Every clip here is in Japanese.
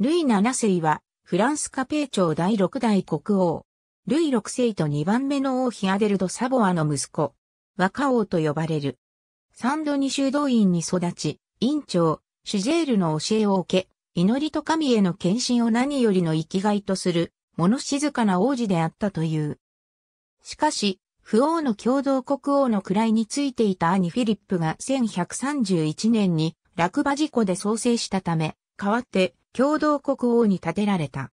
ルイ7世は、フランスカペー朝第6代国王。ルイ6世と2番目の王妃アデルド・サボアの息子。若王と呼ばれる。サンドニ修道院に育ち、院長、シュジェールの教えを受け、祈りと神への献身を何よりの生きがいとする、物静かな王子であったという。しかし、不王の共同国王の位についていた兄フィリップが1131年に落馬事故で創生したため、代わって共同国王に建てられた。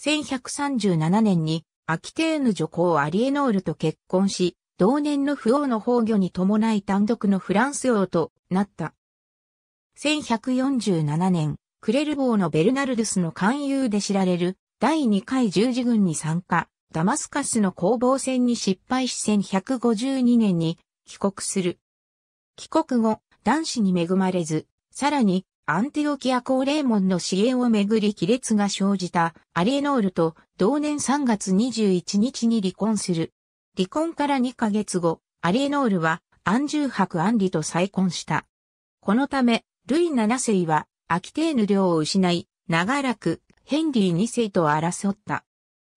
1137年にアキテーヌ女皇アリエノールと結婚し、同年の不王の崩御に伴い単独のフランス王となった。1147年、クレルボーのベルナルドゥスの勧誘で知られる第2回十字軍に参加、ダマスカスの攻防戦に失敗し1152年に帰国する。帰国後、男子に恵まれず、さらにアンティオキア高霊門の支援をめぐり亀裂が生じたアリエノールと同年3月21日に離婚する。離婚から2ヶ月後、アリエノールはアンジュー伯アンリと再婚した。このため、ルイ7世はアキテーヌ領を失い、長らくヘンリー2世と争った。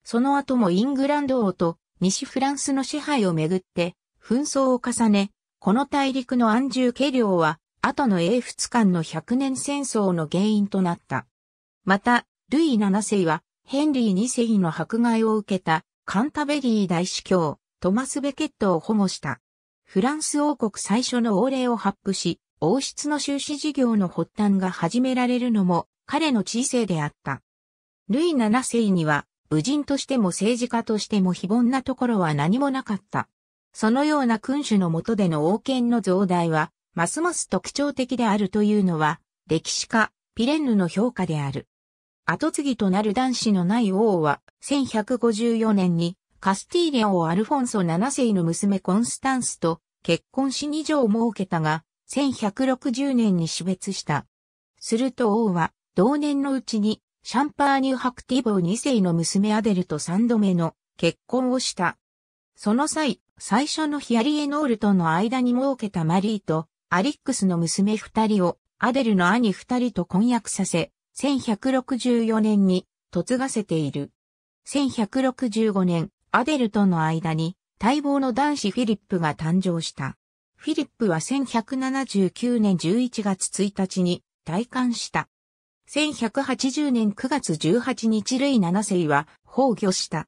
その後もイングランド王と西フランスの支配をめぐって紛争を重ね、この大陸のアンジュー家領は後の英仏間の100年戦争の原因となった。また、ルイ7世は、ヘンリー2世の迫害を受けた、カンタベリー大司教、トマス・ベケットを保護した。フランス王国最初の王令を発布し、王室の収支事業の発端が始められるのも、彼の知性であった。ルイ7世には、武人としても政治家としても非凡なところは何もなかった。そのような君主の下での王権の増大は、ますます特徴的であるというのは、歴史家、ピレンヌの評価である。後継ぎとなる男子のない王は、1154年に、カスティーリア王アルフォンソ7世の娘コンスタンスと結婚し2女を設けたが、1160年に死別した。すると王は、同年のうちに、シャンパーニュ・ハクティボー2世の娘アデルと3度目の結婚をした。その際、最初のヒアリエノールとの間に設けたマリーとアリックスの娘二人を、アデルの兄二人と婚約させ、1164年に嫁がせている。1165年、アデルとの間に、待望の男子フィリップが誕生した。フィリップは1179年11月1日に退官した。1180年9月18日類7世は崩御した。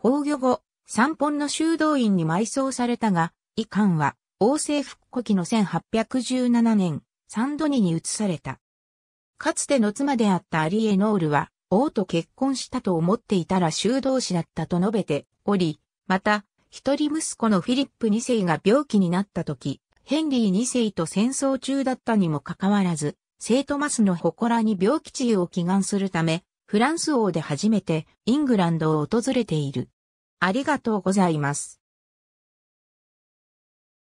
崩御後、三本の修道院に埋葬されたが、遺憾は王政復古期の1817年、サンドニに移された。かつての妻であったアリエノールは、王と結婚したと思っていたら修道士だったと述べており、また、一人息子のフィリップ2世が病気になった時、ヘンリー2世と戦争中だったにもかかわらず、聖トマスの祠に病気治癒を祈願するため、フランス王で初めてイングランドを訪れている。ありがとうございます。